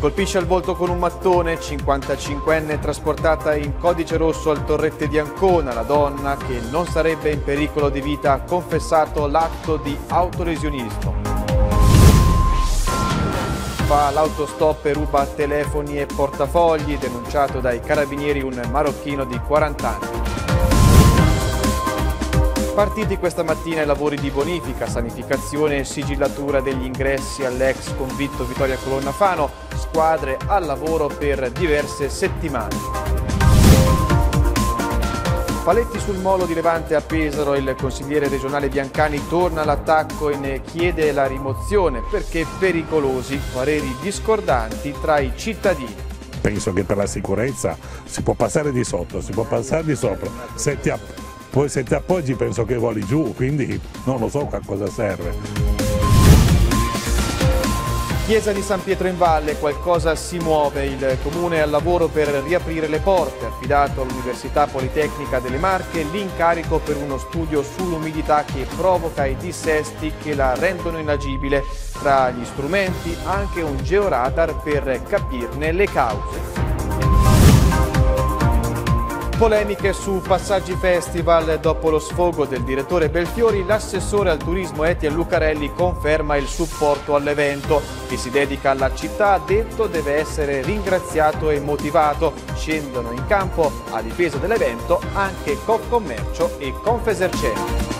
colpisce al volto con un mattone, 55enne trasportata in codice rosso al torrette di Ancona, la donna che non sarebbe in pericolo di vita ha confessato l'atto di autolesionismo. Fa l'autostop e ruba telefoni e portafogli, denunciato dai carabinieri un marocchino di 40 anni. Partiti questa mattina i lavori di bonifica, sanificazione e sigillatura degli ingressi all'ex convitto Vittoria Colonna Fano, squadre al lavoro per diverse settimane. Paletti sul molo di Levante a Pesaro, il consigliere regionale Biancani torna all'attacco e ne chiede la rimozione perché pericolosi, pareri discordanti tra i cittadini penso che per la sicurezza si può passare di sotto, si può passare di sopra, se ti, poi se ti appoggi penso che voli giù, quindi non lo so a cosa serve. Chiesa di San Pietro in Valle, qualcosa si muove, il comune è al lavoro per riaprire le porte, affidato all'Università Politecnica delle Marche l'incarico per uno studio sull'umidità che provoca i dissesti che la rendono inagibile, tra gli strumenti anche un georadar per capirne le cause. Polemiche su Passaggi Festival. Dopo lo sfogo del direttore Belfiori, l'assessore al turismo Etienne Lucarelli conferma il supporto all'evento. Chi si dedica alla città, ha detto, deve essere ringraziato e motivato. Scendono in campo a difesa dell'evento anche Confcommercio e Confesercenti.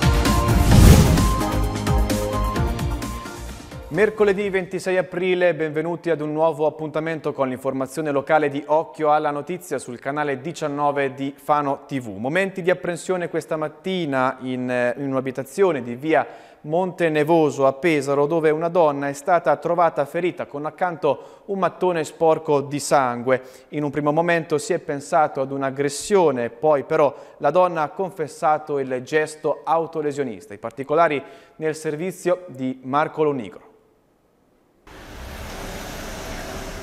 Mercoledì 26 aprile, benvenuti ad un nuovo appuntamento con l'informazione locale di Occhio alla Notizia sul canale 19 di Fano TV. Momenti di apprensione questa mattina in, eh, in un'abitazione di via Monte Nevoso a Pesaro dove una donna è stata trovata ferita con accanto un mattone sporco di sangue. In un primo momento si è pensato ad un'aggressione, poi però la donna ha confessato il gesto autolesionista. I particolari nel servizio di Marco Lonigro.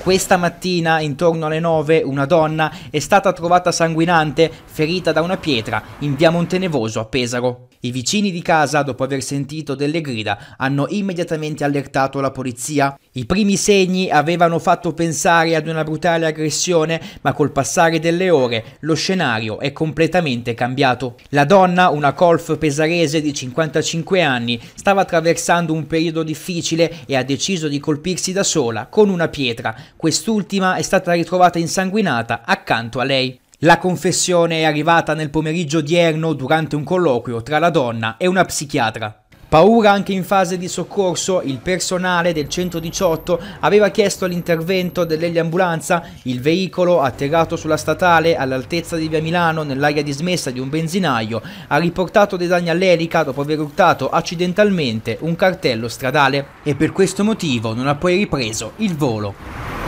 Questa mattina, intorno alle 9, una donna è stata trovata sanguinante, ferita da una pietra, in via Montenevoso a Pesaro. I vicini di casa, dopo aver sentito delle grida, hanno immediatamente allertato la polizia. I primi segni avevano fatto pensare ad una brutale aggressione, ma col passare delle ore lo scenario è completamente cambiato. La donna, una colf pesarese di 55 anni, stava attraversando un periodo difficile e ha deciso di colpirsi da sola con una pietra. Quest'ultima è stata ritrovata insanguinata accanto a lei. La confessione è arrivata nel pomeriggio odierno durante un colloquio tra la donna e una psichiatra. Paura anche in fase di soccorso, il personale del 118 aveva chiesto l'intervento dell'eliambulanza, il veicolo atterrato sulla statale all'altezza di via Milano nell'area dismessa di un benzinaio ha riportato dei danni all'elica dopo aver urtato accidentalmente un cartello stradale e per questo motivo non ha poi ripreso il volo.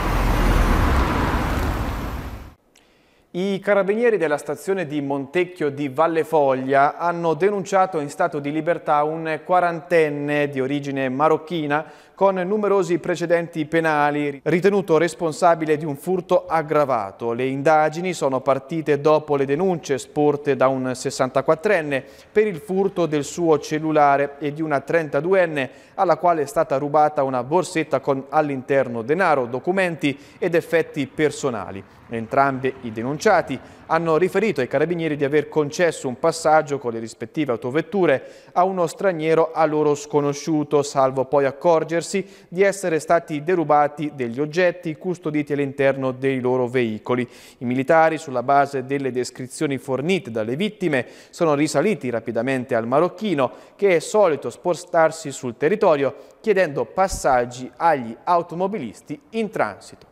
I carabinieri della stazione di Montecchio di Valle Foglia hanno denunciato in stato di libertà un quarantenne di origine marocchina con numerosi precedenti penali, ritenuto responsabile di un furto aggravato. Le indagini sono partite dopo le denunce sporte da un 64enne per il furto del suo cellulare e di una 32enne alla quale è stata rubata una borsetta con all'interno denaro, documenti ed effetti personali. Entrambi i denunciati hanno riferito ai carabinieri di aver concesso un passaggio con le rispettive autovetture a uno straniero a loro sconosciuto, salvo poi accorgersi di essere stati derubati degli oggetti custoditi all'interno dei loro veicoli. I militari, sulla base delle descrizioni fornite dalle vittime, sono risaliti rapidamente al marocchino che è solito spostarsi sul territorio chiedendo passaggi agli automobilisti in transito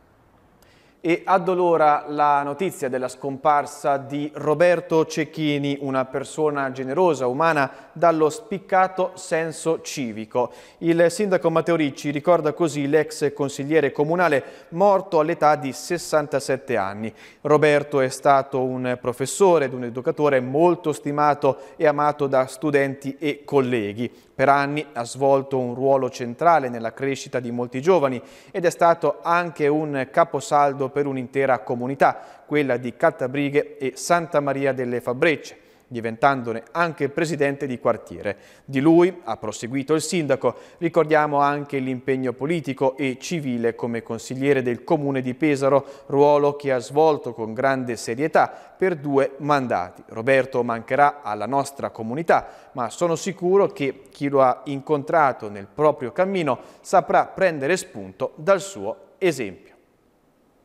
e addolora la notizia della scomparsa di Roberto Cecchini, una persona generosa, umana, dallo spiccato senso civico. Il sindaco Matteo Ricci ricorda così l'ex consigliere comunale morto all'età di 67 anni. Roberto è stato un professore ed un educatore molto stimato e amato da studenti e colleghi. Per anni ha svolto un ruolo centrale nella crescita di molti giovani ed è stato anche un caposaldo per un'intera comunità, quella di Cattabrighe e Santa Maria delle Fabrecce diventandone anche presidente di quartiere. Di lui ha proseguito il sindaco, ricordiamo anche l'impegno politico e civile come consigliere del comune di Pesaro, ruolo che ha svolto con grande serietà per due mandati. Roberto mancherà alla nostra comunità, ma sono sicuro che chi lo ha incontrato nel proprio cammino saprà prendere spunto dal suo esempio.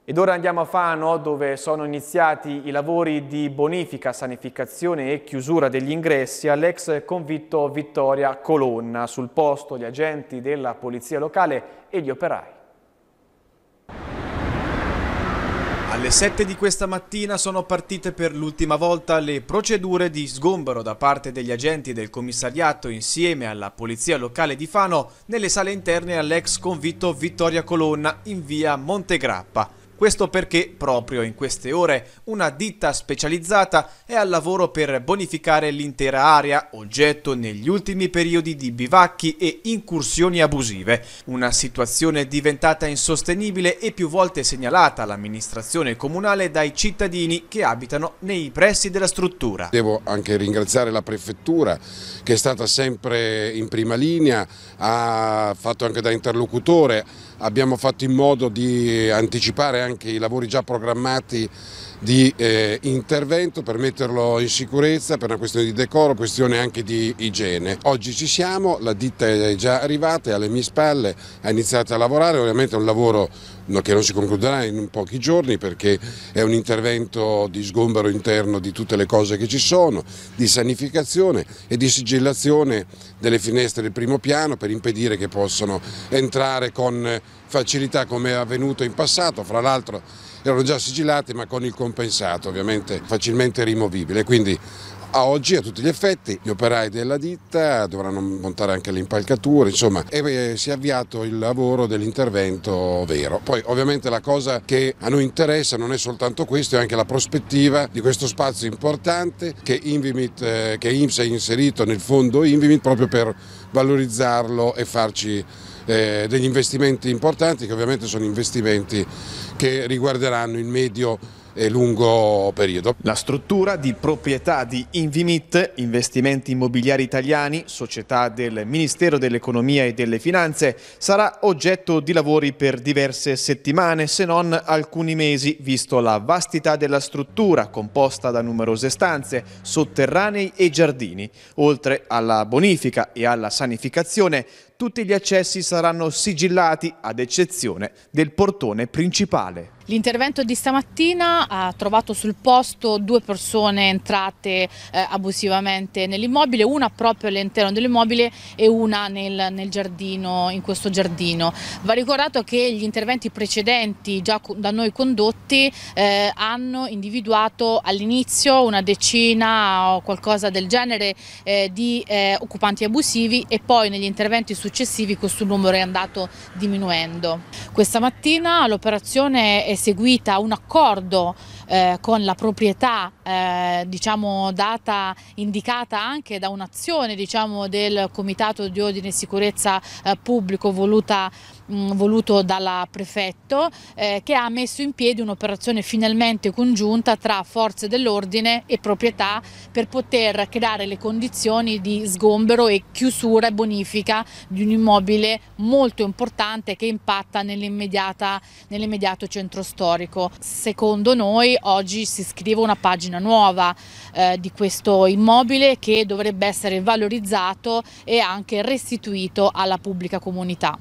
Ed ora andiamo a Fano dove sono iniziati i lavori di bonifica, sanificazione e chiusura degli ingressi all'ex convitto Vittoria Colonna. Sul posto gli agenti della polizia locale e gli operai. Alle 7 di questa mattina sono partite per l'ultima volta le procedure di sgombero da parte degli agenti del commissariato insieme alla polizia locale di Fano nelle sale interne all'ex convitto Vittoria Colonna in via Montegrappa. Questo perché proprio in queste ore una ditta specializzata è al lavoro per bonificare l'intera area, oggetto negli ultimi periodi di bivacchi e incursioni abusive. Una situazione diventata insostenibile e più volte segnalata all'amministrazione comunale dai cittadini che abitano nei pressi della struttura. Devo anche ringraziare la prefettura che è stata sempre in prima linea, ha fatto anche da interlocutore abbiamo fatto in modo di anticipare anche i lavori già programmati di eh, intervento per metterlo in sicurezza per una questione di decoro, questione anche di igiene. Oggi ci siamo, la ditta è già arrivata, è alle mie spalle, ha iniziato a lavorare, ovviamente è un lavoro che non si concluderà in pochi giorni perché è un intervento di sgombero interno di tutte le cose che ci sono, di sanificazione e di sigillazione delle finestre del primo piano per impedire che possano entrare con facilità come è avvenuto in passato, fra l'altro erano già sigillati ma con il compensato ovviamente facilmente rimovibile, quindi a oggi a tutti gli effetti gli operai della ditta dovranno montare anche le impalcature, insomma, e eh, si è avviato il lavoro dell'intervento vero. Poi ovviamente la cosa che a noi interessa non è soltanto questo, è anche la prospettiva di questo spazio importante che, Invimit, eh, che IMSS ha inserito nel fondo Invimit proprio per valorizzarlo e farci eh, degli investimenti importanti che ovviamente sono investimenti che riguarderanno il medio e lungo periodo. La struttura di proprietà di Invimit, investimenti immobiliari italiani, società del Ministero dell'Economia e delle Finanze, sarà oggetto di lavori per diverse settimane, se non alcuni mesi, visto la vastità della struttura, composta da numerose stanze, sotterranei e giardini. Oltre alla bonifica e alla sanificazione, tutti gli accessi saranno sigillati, ad eccezione del portone principale. L'intervento di stamattina ha trovato sul posto due persone entrate eh, abusivamente nell'immobile, una proprio all'interno dell'immobile e una nel, nel, giardino, in questo giardino. Va ricordato che gli interventi precedenti già da noi condotti eh, hanno individuato all'inizio una decina o qualcosa del genere eh, di eh, occupanti abusivi e poi negli interventi successivi questo numero è andato diminuendo. Questa mattina l'operazione è eseguita un accordo eh, con la proprietà eh, diciamo data, indicata anche da un'azione diciamo, del Comitato di Ordine e Sicurezza eh, Pubblico voluta Mm, voluto dalla prefetto eh, che ha messo in piedi un'operazione finalmente congiunta tra forze dell'ordine e proprietà per poter creare le condizioni di sgombero e chiusura e bonifica di un immobile molto importante che impatta nell'immediato centro storico. Secondo noi oggi si scrive una pagina nuova eh, di questo immobile che dovrebbe essere valorizzato e anche restituito alla pubblica comunità.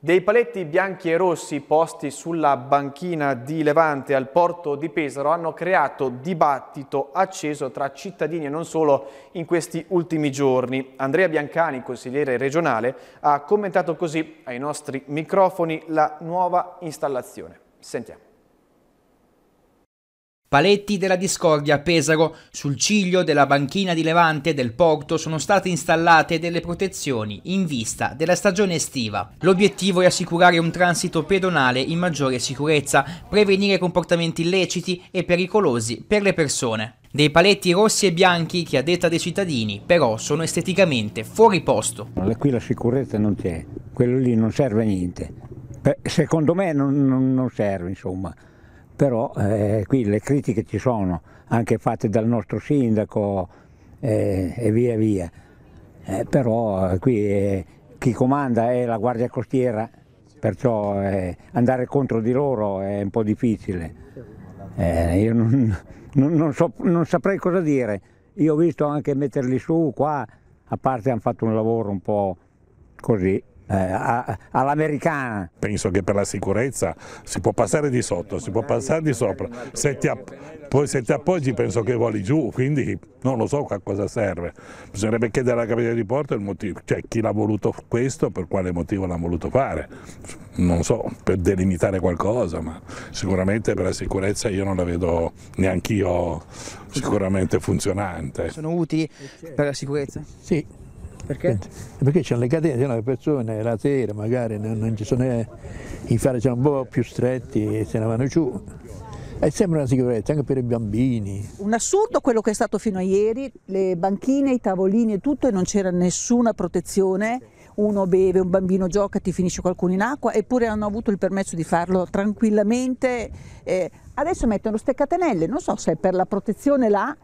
Dei paletti bianchi e rossi posti sulla banchina di Levante al porto di Pesaro hanno creato dibattito acceso tra cittadini e non solo in questi ultimi giorni. Andrea Biancani, consigliere regionale, ha commentato così ai nostri microfoni la nuova installazione. Sentiamo. Paletti della discordia a Pesaro, sul ciglio della banchina di Levante del porto sono state installate delle protezioni in vista della stagione estiva. L'obiettivo è assicurare un transito pedonale in maggiore sicurezza, prevenire comportamenti illeciti e pericolosi per le persone. Dei paletti rossi e bianchi che a detta dei cittadini però sono esteticamente fuori posto. Qui la sicurezza non c'è, quello lì non serve a niente. Secondo me non, non serve insomma però eh, qui le critiche ci sono, anche fatte dal nostro sindaco eh, e via via, eh, però eh, qui eh, chi comanda è la Guardia Costiera, perciò eh, andare contro di loro è un po' difficile. io non, non, non, so, non saprei cosa dire, io ho visto anche metterli su qua, a parte hanno fatto un lavoro un po' così eh, all'americana. Penso che per la sicurezza si può passare di sotto, si può passare di sopra, se ti poi se ti appoggi penso che voli giù, quindi non lo so a cosa serve. Bisognerebbe chiedere alla capitale di porto il motivo, cioè chi l'ha voluto questo, per quale motivo l'ha voluto fare. Non so, per delimitare qualcosa, ma sicuramente per la sicurezza io non la vedo neanche io sicuramente funzionante. Sono utili per la sicurezza? Sì, perché? Perché c'è le catene, se le persone la sera magari non, non ci sono, eh, i fari sono un po' più stretti e se ne vanno giù. È sempre una sicurezza anche per i bambini. Un assurdo quello che è stato fino a ieri, le banchine, i tavolini e tutto e non c'era nessuna protezione, uno beve, un bambino gioca, ti finisce qualcuno in acqua eppure hanno avuto il permesso di farlo tranquillamente. Eh, adesso mettono ste catenelle, non so se è per la protezione là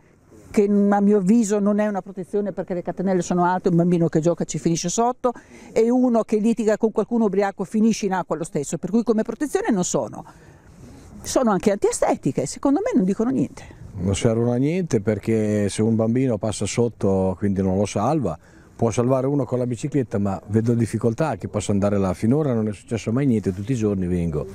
che a mio avviso non è una protezione perché le catenelle sono alte, un bambino che gioca ci finisce sotto e uno che litiga con qualcuno ubriaco finisce in acqua lo stesso, per cui come protezione non sono. Sono anche antiestetiche, secondo me non dicono niente. Non servono a niente perché se un bambino passa sotto quindi non lo salva, può salvare uno con la bicicletta ma vedo difficoltà che posso andare là, finora non è successo mai niente, tutti i giorni vengo,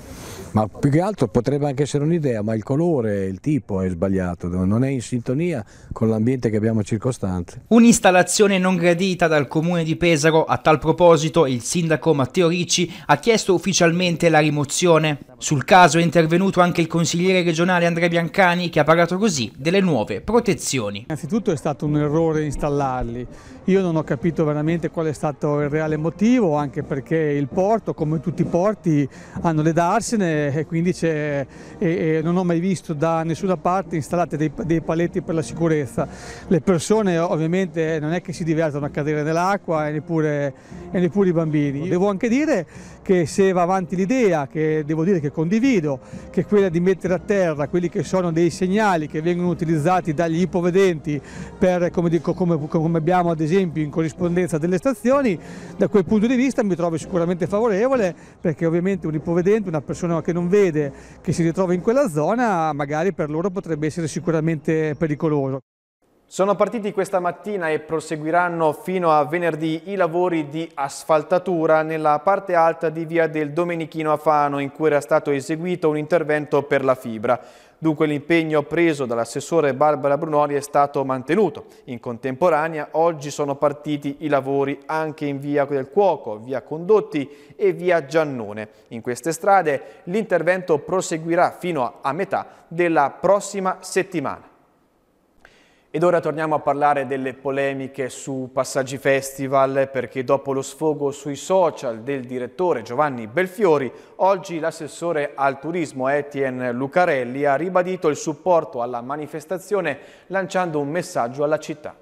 ma più che altro potrebbe anche essere un'idea, ma il colore, il tipo è sbagliato, non è in sintonia con l'ambiente che abbiamo circostante. Un'installazione non gradita dal comune di Pesaro, a tal proposito il sindaco Matteo Ricci ha chiesto ufficialmente la rimozione. Sul caso è intervenuto anche il consigliere regionale Andrea Biancani che ha parlato così delle nuove protezioni. Innanzitutto è stato un errore installarli. Io non ho capito veramente qual è stato il reale motivo, anche perché il porto, come tutti i porti, hanno le darsene e quindi e, e non ho mai visto da nessuna parte installate dei, dei paletti per la sicurezza. Le persone ovviamente non è che si divertono a cadere nell'acqua e neppure, e neppure i bambini. Devo anche dire che se va avanti l'idea, che devo dire che che condivido, che è quella di mettere a terra quelli che sono dei segnali che vengono utilizzati dagli ipovedenti per, come, dico, come, come abbiamo ad esempio in corrispondenza delle stazioni, da quel punto di vista mi trovo sicuramente favorevole perché ovviamente un ipovedente, una persona che non vede, che si ritrova in quella zona, magari per loro potrebbe essere sicuramente pericoloso. Sono partiti questa mattina e proseguiranno fino a venerdì i lavori di asfaltatura nella parte alta di via del Domenichino a Fano in cui era stato eseguito un intervento per la fibra. Dunque l'impegno preso dall'assessore Barbara Brunori è stato mantenuto. In contemporanea oggi sono partiti i lavori anche in via del Cuoco, via Condotti e via Giannone. In queste strade l'intervento proseguirà fino a metà della prossima settimana. Ed ora torniamo a parlare delle polemiche su Passaggi Festival perché dopo lo sfogo sui social del direttore Giovanni Belfiori, oggi l'assessore al turismo Etienne Lucarelli ha ribadito il supporto alla manifestazione lanciando un messaggio alla città.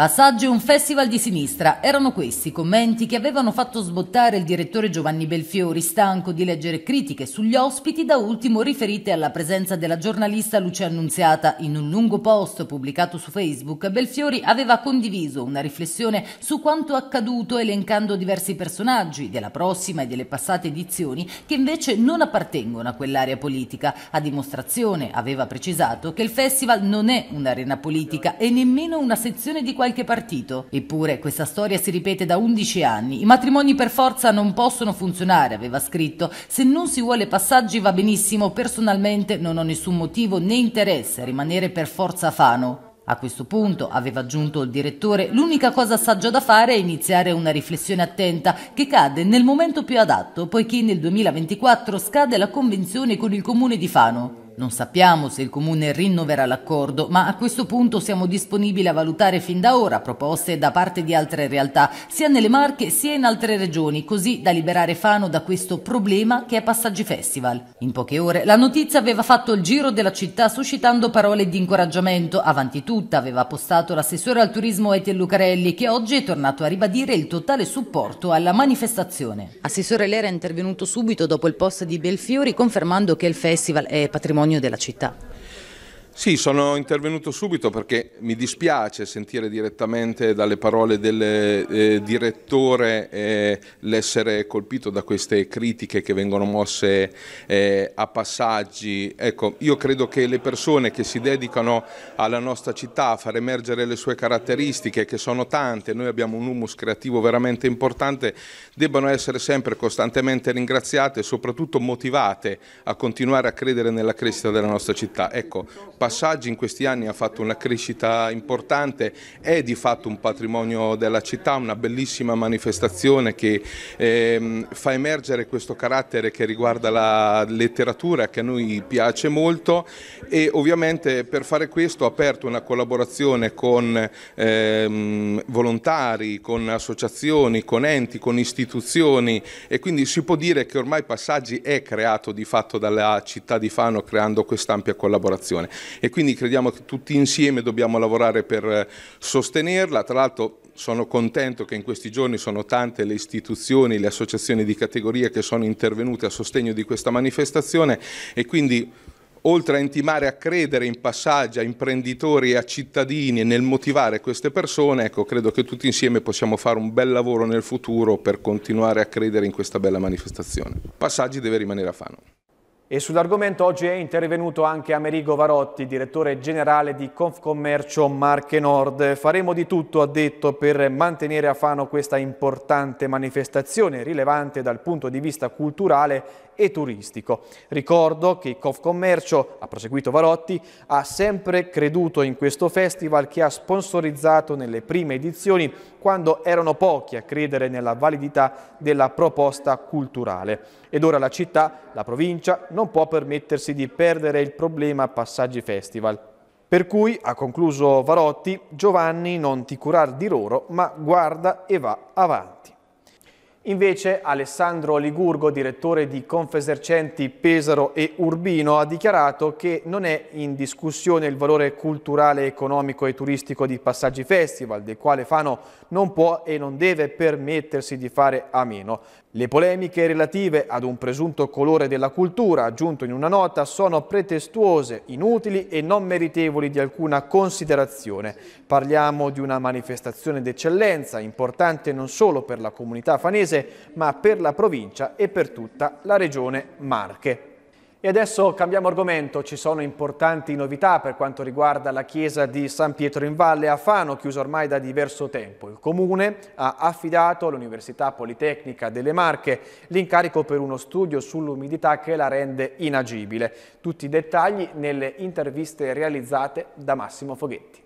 Passaggi un festival di sinistra erano questi i commenti che avevano fatto sbottare il direttore Giovanni Belfiori, stanco di leggere critiche sugli ospiti, da ultimo riferite alla presenza della giornalista Lucia Annunziata. In un lungo post pubblicato su Facebook, Belfiori aveva condiviso una riflessione su quanto accaduto elencando diversi personaggi della prossima e delle passate edizioni che invece non appartengono a quell'area politica. A dimostrazione aveva precisato che il festival non è un'arena politica e nemmeno una sezione di qualche qualche partito. Eppure questa storia si ripete da 11 anni. I matrimoni per forza non possono funzionare, aveva scritto. Se non si vuole passaggi va benissimo, personalmente non ho nessun motivo né interesse a rimanere per forza Fano. A questo punto, aveva aggiunto il direttore, l'unica cosa saggia da fare è iniziare una riflessione attenta che cade nel momento più adatto, poiché nel 2024 scade la convenzione con il comune di Fano. Non sappiamo se il Comune rinnoverà l'accordo, ma a questo punto siamo disponibili a valutare fin da ora proposte da parte di altre realtà, sia nelle Marche sia in altre regioni, così da liberare Fano da questo problema che è Passaggi Festival. In poche ore la notizia aveva fatto il giro della città suscitando parole di incoraggiamento. Avanti tutta aveva postato l'assessore al turismo Etiel Lucarelli che oggi è tornato a ribadire il totale supporto alla manifestazione. Assessore Lera è intervenuto subito dopo il post di Belfiori confermando che il festival è patrimonio patrimonio della città. Sì, sono intervenuto subito perché mi dispiace sentire direttamente dalle parole del eh, direttore eh, l'essere colpito da queste critiche che vengono mosse eh, a passaggi. Ecco, io credo che le persone che si dedicano alla nostra città a far emergere le sue caratteristiche, che sono tante, noi abbiamo un humus creativo veramente importante, debbano essere sempre costantemente ringraziate e soprattutto motivate a continuare a credere nella crescita della nostra città. Ecco, passaggi in questi anni ha fatto una crescita importante, è di fatto un patrimonio della città, una bellissima manifestazione che ehm, fa emergere questo carattere che riguarda la letteratura che a noi piace molto e ovviamente per fare questo ha aperto una collaborazione con ehm, volontari, con associazioni, con enti, con istituzioni e quindi si può dire che ormai Passaggi è creato di fatto dalla città di Fano creando quest'ampia collaborazione e quindi crediamo che tutti insieme dobbiamo lavorare per eh, sostenerla. Tra l'altro sono contento che in questi giorni sono tante le istituzioni, le associazioni di categoria che sono intervenute a sostegno di questa manifestazione e quindi oltre a intimare a credere in passaggi a imprenditori e a cittadini e nel motivare queste persone, ecco, credo che tutti insieme possiamo fare un bel lavoro nel futuro per continuare a credere in questa bella manifestazione. Passaggi deve rimanere a Fano. E sull'argomento oggi è intervenuto anche Amerigo Varotti, direttore generale di Confcommercio Marche Nord. Faremo di tutto, ha detto, per mantenere a Fano questa importante manifestazione, rilevante dal punto di vista culturale e turistico. Ricordo che Confcommercio, ha proseguito Varotti, ha sempre creduto in questo festival che ha sponsorizzato nelle prime edizioni quando erano pochi a credere nella validità della proposta culturale. Ed ora la città, la provincia, non può permettersi di perdere il problema Passaggi Festival. Per cui, ha concluso Varotti, Giovanni non ti curar di loro, ma guarda e va avanti. Invece Alessandro Ligurgo, direttore di Confesercenti Pesaro e Urbino, ha dichiarato che non è in discussione il valore culturale, economico e turistico di Passaggi Festival, del quale Fano non può e non deve permettersi di fare a meno. Le polemiche relative ad un presunto colore della cultura, aggiunto in una nota, sono pretestuose, inutili e non meritevoli di alcuna considerazione. Parliamo di una manifestazione d'eccellenza, importante non solo per la comunità fanese, Paese, ma per la provincia e per tutta la regione Marche. E adesso cambiamo argomento, ci sono importanti novità per quanto riguarda la chiesa di San Pietro in Valle a Fano, chiusa ormai da diverso tempo. Il comune ha affidato all'Università Politecnica delle Marche l'incarico per uno studio sull'umidità che la rende inagibile. Tutti i dettagli nelle interviste realizzate da Massimo Foghetti.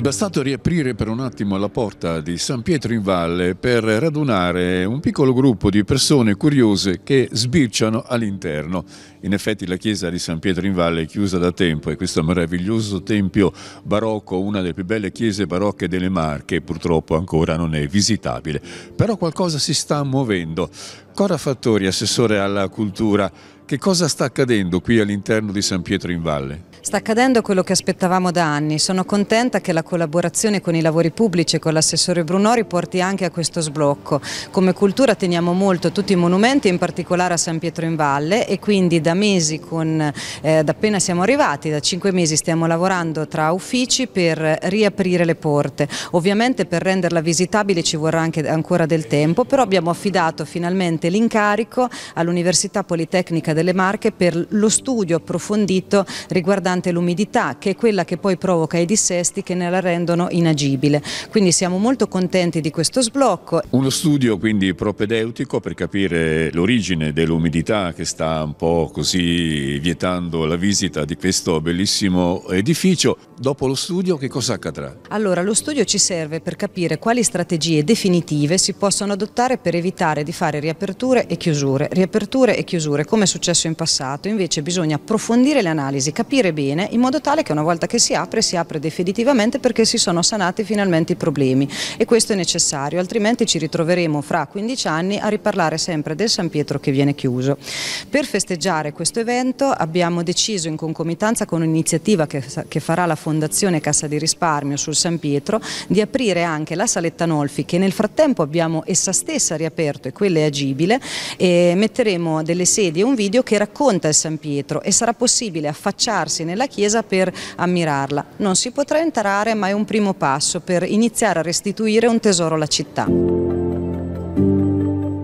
È bastato riaprire per un attimo la porta di San Pietro in Valle per radunare un piccolo gruppo di persone curiose che sbirciano all'interno. In effetti la chiesa di San Pietro in Valle è chiusa da tempo e questo meraviglioso tempio barocco, una delle più belle chiese barocche delle Marche, purtroppo ancora non è visitabile. Però qualcosa si sta muovendo. Cora Fattori, assessore alla cultura, che cosa sta accadendo qui all'interno di San Pietro in Valle? Sta accadendo quello che aspettavamo da anni. Sono contenta che la collaborazione con i lavori pubblici e con l'assessore Brunori porti anche a questo sblocco. Come cultura teniamo molto tutti i monumenti, in particolare a San Pietro in Valle e quindi da mesi, con, eh, da appena siamo arrivati, da cinque mesi stiamo lavorando tra uffici per riaprire le porte. Ovviamente per renderla visitabile ci vorrà anche ancora del tempo, però abbiamo affidato finalmente l'incarico all'Università Politecnica delle Marche per lo studio approfondito riguardante riguardante l'umidità che è quella che poi provoca i dissesti che ne la rendono inagibile. Quindi siamo molto contenti di questo sblocco. Uno studio quindi propedeutico per capire l'origine dell'umidità che sta un po' così vietando la visita di questo bellissimo edificio. Dopo lo studio che cosa accadrà? Allora lo studio ci serve per capire quali strategie definitive si possono adottare per evitare di fare riaperture e chiusure, riaperture e chiusure come è successo in passato. Invece bisogna approfondire le analisi, capire bene bene in modo tale che una volta che si apre si apre definitivamente perché si sono sanati finalmente i problemi e questo è necessario altrimenti ci ritroveremo fra 15 anni a riparlare sempre del San Pietro che viene chiuso. Per festeggiare questo evento abbiamo deciso in concomitanza con un'iniziativa che, che farà la Fondazione Cassa di Risparmio sul San Pietro di aprire anche la Saletta Nolfi che nel frattempo abbiamo essa stessa riaperto e quella è agibile e metteremo delle sedie e un video che racconta il San Pietro e sarà possibile affacciarsi nella chiesa per ammirarla. Non si potrà entrare ma è un primo passo per iniziare a restituire un tesoro alla città.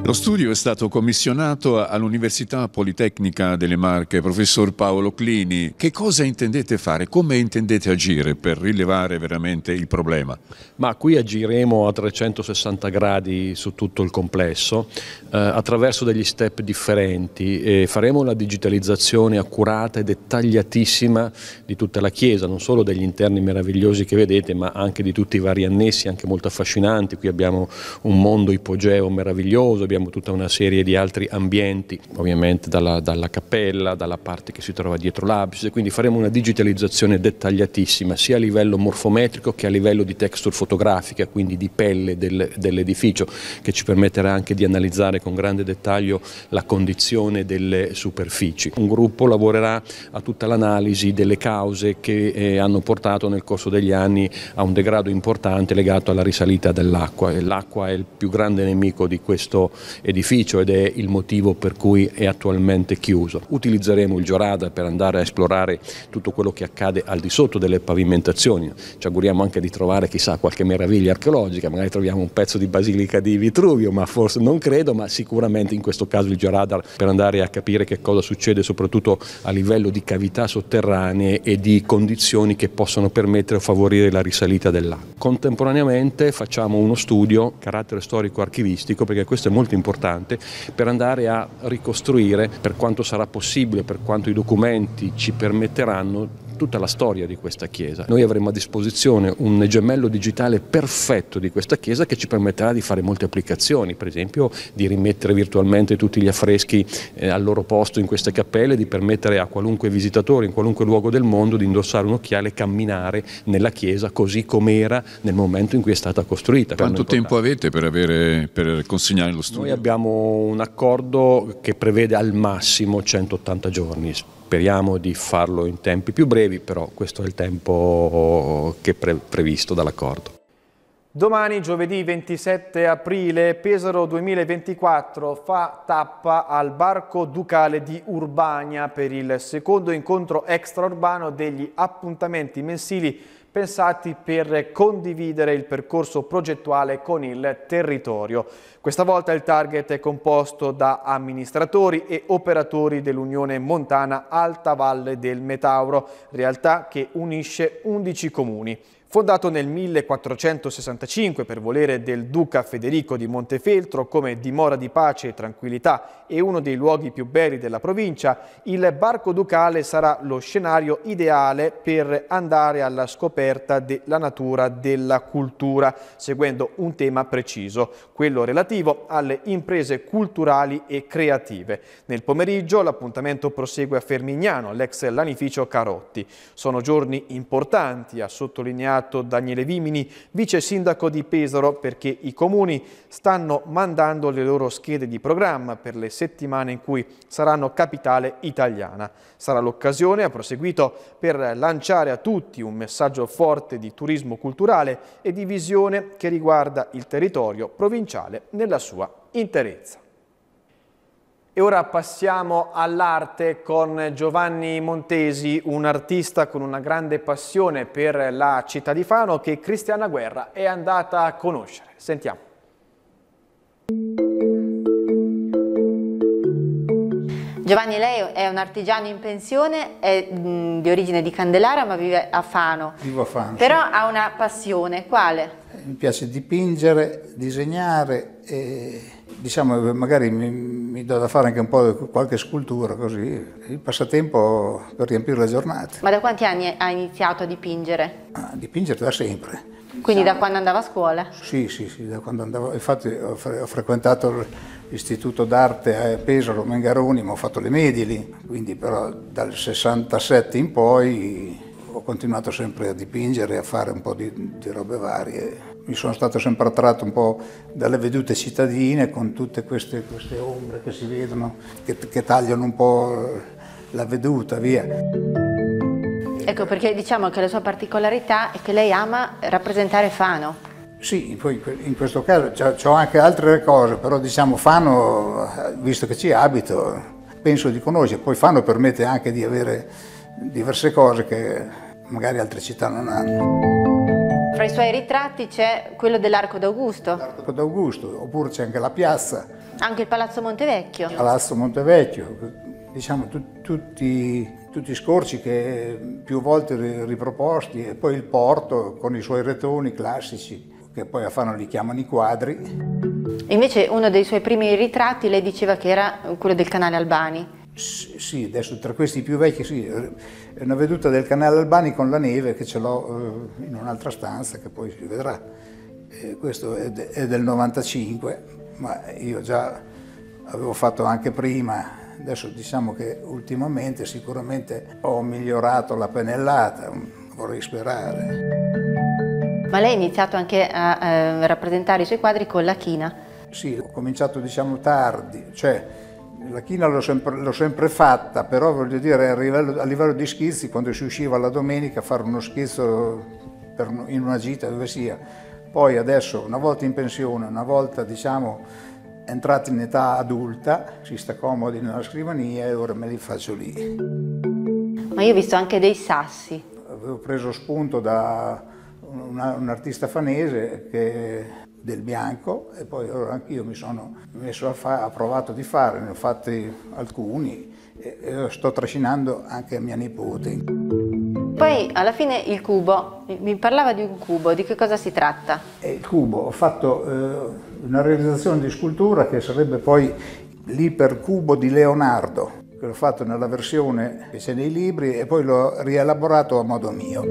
Lo studio è stato commissionato all'Università Politecnica delle Marche, professor Paolo Clini. Che cosa intendete fare? Come intendete agire per rilevare veramente il problema? Ma qui agiremo a 360 gradi su tutto il complesso, eh, attraverso degli step differenti e faremo la digitalizzazione accurata e dettagliatissima di tutta la Chiesa, non solo degli interni meravigliosi che vedete, ma anche di tutti i vari annessi, anche molto affascinanti. Qui abbiamo un mondo ipogeo meraviglioso, abbiamo tutta una serie di altri ambienti, ovviamente dalla, dalla cappella, dalla parte che si trova dietro l'abside, quindi faremo una digitalizzazione dettagliatissima sia a livello morfometrico che a livello di texture fotografica, quindi di pelle del, dell'edificio, che ci permetterà anche di analizzare con grande dettaglio la condizione delle superfici. Un gruppo lavorerà a tutta l'analisi delle cause che eh, hanno portato nel corso degli anni a un degrado importante legato alla risalita dell'acqua. L'acqua è il più grande nemico di questo edificio ed è il motivo per cui è attualmente chiuso. Utilizzeremo il Giorada per andare a esplorare tutto quello che accade al di sotto delle pavimentazioni, ci auguriamo anche di trovare chissà qualche meraviglia archeologica, magari troviamo un pezzo di basilica di Vitruvio, ma forse non credo, ma sicuramente in questo caso il Giorada per andare a capire che cosa succede soprattutto a livello di cavità sotterranee e di condizioni che possono permettere o favorire la risalita dell'acqua. Contemporaneamente facciamo uno studio carattere storico-archivistico perché questo è molto importante importante per andare a ricostruire per quanto sarà possibile, per quanto i documenti ci permetteranno tutta la storia di questa Chiesa. Noi avremo a disposizione un gemello digitale perfetto di questa Chiesa che ci permetterà di fare molte applicazioni, per esempio di rimettere virtualmente tutti gli affreschi eh, al loro posto in queste cappelle, di permettere a qualunque visitatore in qualunque luogo del mondo di indossare un occhiale e camminare nella Chiesa così com'era nel momento in cui è stata costruita. Quanto tempo avete per, avere, per consegnare lo studio? Noi abbiamo un accordo che prevede al massimo 180 giorni, Speriamo di farlo in tempi più brevi, però questo è il tempo che è previsto dall'accordo. Domani, giovedì 27 aprile, Pesaro 2024 fa tappa al Barco Ducale di Urbania per il secondo incontro extraurbano degli appuntamenti mensili pensati per condividere il percorso progettuale con il territorio. Questa volta il target è composto da amministratori e operatori dell'Unione Montana Alta Valle del Metauro, realtà che unisce 11 comuni. Fondato nel 1465 per volere del duca Federico di Montefeltro come dimora di pace e tranquillità e uno dei luoghi più belli della provincia, il barco ducale sarà lo scenario ideale per andare alla scoperta della natura della cultura, seguendo un tema preciso, quello relativo alle imprese culturali e creative. Nel pomeriggio l'appuntamento prosegue a Fermignano, l'ex lanificio Carotti. Sono giorni importanti, ha sottolineato nominato Daniele Vimini, vice sindaco di Pesaro, perché i comuni stanno mandando le loro schede di programma per le settimane in cui saranno capitale italiana. Sarà l'occasione, ha proseguito, per lanciare a tutti un messaggio forte di turismo culturale e di visione che riguarda il territorio provinciale nella sua interezza. E ora passiamo all'arte con Giovanni Montesi, un artista con una grande passione per la città di Fano che Cristiana Guerra è andata a conoscere. Sentiamo. Giovanni, lei è un artigiano in pensione, è di origine di Candelara ma vive a Fano. Vivo a Fano. Però sì. ha una passione, quale? Mi piace dipingere, disegnare, e, diciamo magari mi, mi do da fare anche un po' qualche scultura così, il passatempo per riempire le giornate. Ma da quanti anni hai iniziato a dipingere? Ah, dipingere da sempre. Quindi da quando andava a scuola? Sì, sì, sì, da quando andavo, infatti ho, fre ho frequentato l'istituto d'arte a Pesaro, Mengaroni, ma ho fatto le medili. quindi però dal 67 in poi ho continuato sempre a dipingere e a fare un po' di, di robe varie mi sono stato sempre attratto un po' dalle vedute cittadine con tutte queste, queste ombre che si vedono, che, che, tagliano un po' la veduta, via. Ecco perché diciamo che la sua particolarità è che lei ama rappresentare Fano. Sì, poi in questo caso ho anche altre cose, però diciamo Fano, visto che ci abito, penso di conoscere. Poi Fano permette anche di avere diverse cose che magari altre città non hanno. Fra i suoi ritratti c'è quello dell'Arco d'Augusto. L'Arco d'Augusto, oppure c'è anche la piazza. Anche il Palazzo Montevecchio. Palazzo Montevecchio, diciamo tu, tutti tutti i scorci che più volte riproposti e poi il porto con i suoi retoni classici che poi a Fano li chiamano i quadri. Invece uno dei suoi primi ritratti lei diceva che era quello del canale Albani. Sì, adesso tra questi più vecchi sì, è una veduta del canale Albani con la neve che ce l'ho eh, in un'altra stanza che poi si vedrà. questo è, del 95, ma io già avevo fatto anche prima. Adesso diciamo che ultimamente sicuramente ho migliorato la pennellata, mm, vorrei sperare. Ma lei ha iniziato anche a eh, rappresentare i suoi quadri con la china? Sì, ho cominciato diciamo tardi, cioè la china l'ho sempre, l'ho sempre fatta, però voglio dire, a livello, a livello, di schizzi, quando si usciva la domenica a fare uno schizzo per, in una gita, dove sia, poi adesso, una volta in pensione, una volta, diciamo, entrati in età adulta, si sta comodi nella scrivania e ora me li faccio lì. Ma io ho visto anche dei sassi. Avevo preso spunto da una, un artista fanese che del bianco e poi allora anch'io mi sono messo a fare, ho provato di fare, ne ho fatti alcuni e, e sto trascinando anche mia nipote. Poi alla fine il cubo, mi parlava di un cubo, di che cosa si tratta? Eh, il cubo, ho fatto eh, una realizzazione di scultura che sarebbe poi l'ipercubo di Leonardo, che l'ho fatto nella versione che c'è nei libri e poi l'ho rielaborato a modo mio.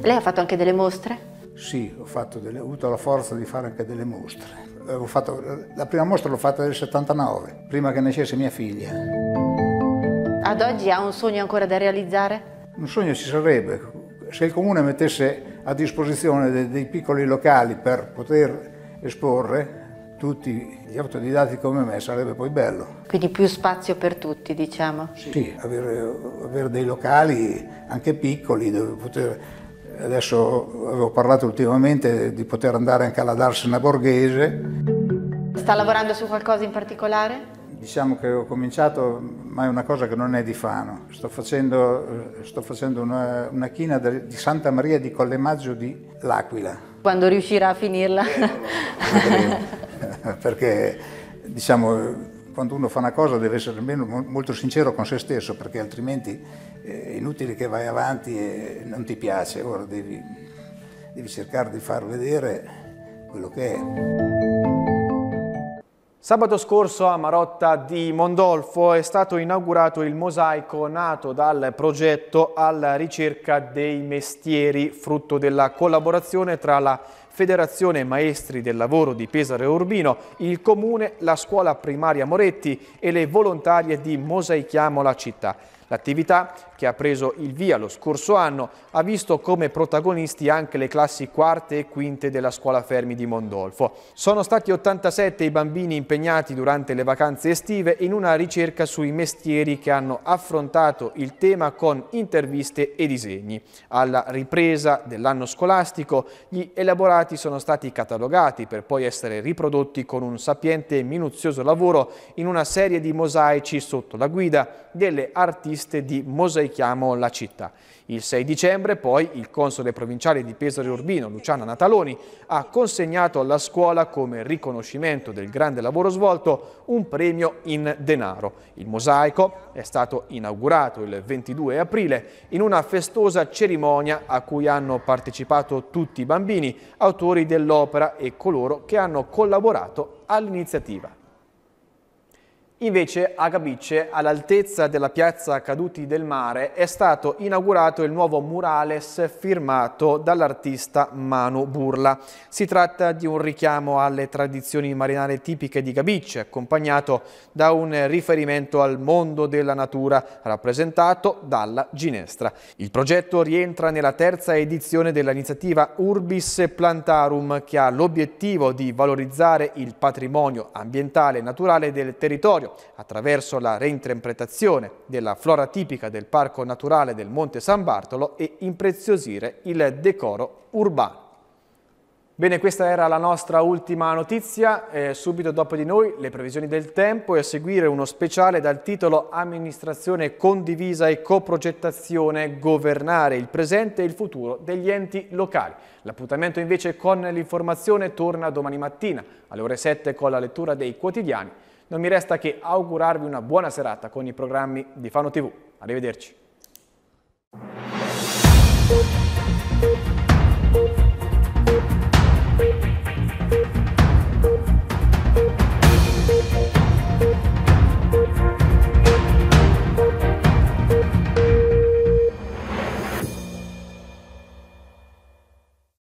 Lei ha fatto anche delle mostre? Sì, ho, delle, ho, avuto la forza di fare anche delle mostre. Eh, fatto, la prima mostra l'ho fatta nel 79, prima che nascesse mia figlia. Ad oggi ha un sogno ancora da realizzare? Un sogno ci sarebbe. Se il comune mettesse a disposizione dei, dei piccoli locali per poter esporre tutti gli autodidatti come me sarebbe poi bello. Quindi più spazio per tutti, diciamo? Sì, avere, avere dei locali anche piccoli dove poter Adesso avevo parlato ultimamente di poter andare anche alla Darsena Borghese. Sta lavorando su qualcosa in particolare? Diciamo che ho cominciato, ma è una cosa che non è di Fano. Sto facendo, sto facendo una, una, china di Santa Maria di Collemaggio di L'Aquila. Quando riuscirà a finirla? Eh, perché diciamo quando uno fa una cosa deve essere almeno molto sincero con se stesso, perché altrimenti eh, è inutile che vai avanti e non ti piace. Ora devi, devi cercare di far vedere quello che è. Sabato scorso a Marotta di Mondolfo è stato inaugurato il mosaico nato dal progetto alla ricerca dei mestieri, frutto della collaborazione tra la Federazione Maestri del Lavoro di Pesaro e Urbino, il Comune, la Scuola Primaria Moretti e le volontarie di Mosaichiamo la Città. L'attività, che ha preso il via lo scorso anno, ha visto come protagonisti anche le classi quarte e quinte della scuola Fermi di Mondolfo. Sono stati 87 i bambini impegnati durante le vacanze estive in una ricerca sui mestieri che hanno affrontato il tema con interviste e disegni. Alla ripresa dell'anno scolastico, gli elaborati sono stati catalogati per poi essere riprodotti con un sapiente e minuzioso lavoro in una serie di mosaici sotto la guida delle artiste viste di mosaichiamo la città. Il 6 dicembre poi il console provinciale di Pesaro Urbino, Luciana Nataloni, ha consegnato alla scuola come riconoscimento del grande lavoro svolto un premio in denaro. Il mosaico è stato inaugurato il 22 aprile in una festosa cerimonia a cui hanno partecipato tutti i bambini, autori dell'opera e coloro che hanno collaborato all'iniziativa. Invece a Gabice, all'altezza della piazza Caduti del Mare, è stato inaugurato il nuovo murales firmato dall'artista Manu Burla. Si tratta di un richiamo alle tradizioni marinare tipiche di Gabice, accompagnato da un riferimento al mondo della natura, rappresentato dalla ginestra. Il progetto rientra nella terza edizione dell'iniziativa Urbis Plantarum, che ha l'obiettivo di valorizzare il patrimonio ambientale e naturale del territorio attraverso la reinterpretazione della flora tipica del Parco Naturale del Monte San Bartolo e impreziosire il decoro urbano. Bene, questa era la nostra ultima notizia, eh, subito dopo di noi le previsioni del tempo e a seguire uno speciale dal titolo Amministrazione condivisa e coprogettazione, governare il presente e il futuro degli enti locali. L'appuntamento invece con l'informazione torna domani mattina alle ore 7 con la lettura dei quotidiani non mi resta che augurarvi una buona serata con i programmi di Fano TV. Arrivederci.